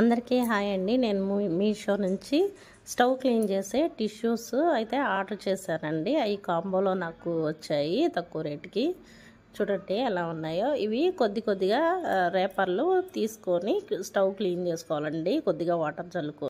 అందరికీ హాయ్ అండి నేను మీషో నుంచి స్టవ్ క్లీన్ చేసే టిష్యూస్ అయితే ఆర్డర్ చేశానండి అవి కాంబోలో నాకు వచ్చాయి తక్కువ రేటుకి చూడండి ఎలా ఉన్నాయో ఇవి కొద్ది కొద్దిగా రేపర్లు తీసుకొని స్టవ్ క్లీన్ చేసుకోవాలండి కొద్దిగా వాటర్ చల్లుకో